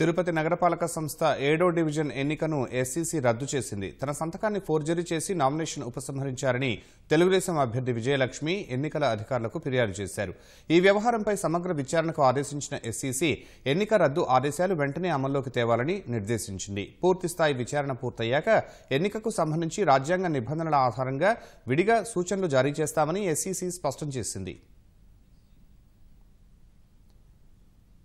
తిరుపతి నగరపాలక సంస్థ ఏడో డివిజన్ ఎన్నికను ఎస్సీసీ రద్దు చేసింది తన సంతకాన్ని ఫోర్జరీ చేసి నామినేషన్ ఉపసంహరించారని తెలుగుదేశం అభ్యర్థి విజయలక్ష్మి ఎన్నికల అధికారులకు ఫిర్యాదు చేశారు ఈ వ్యవహారంపై సమగ్ర విచారణకు ఆదేశించిన ఎస్సీసీ ఎన్నిక రద్దు ఆదేశాలు వెంటనే అమల్లోకి తేవాలని నిర్దేశించింది పూర్తిస్థాయి విచారణ పూర్తయ్యాక ఎన్నికకు సంబంధించి రాజ్యాంగ నిబంధనల ఆధారంగా విడిగా సూచనలు జారీ చేస్తామని ఎస్సీసీ స్పష్టం చేసింది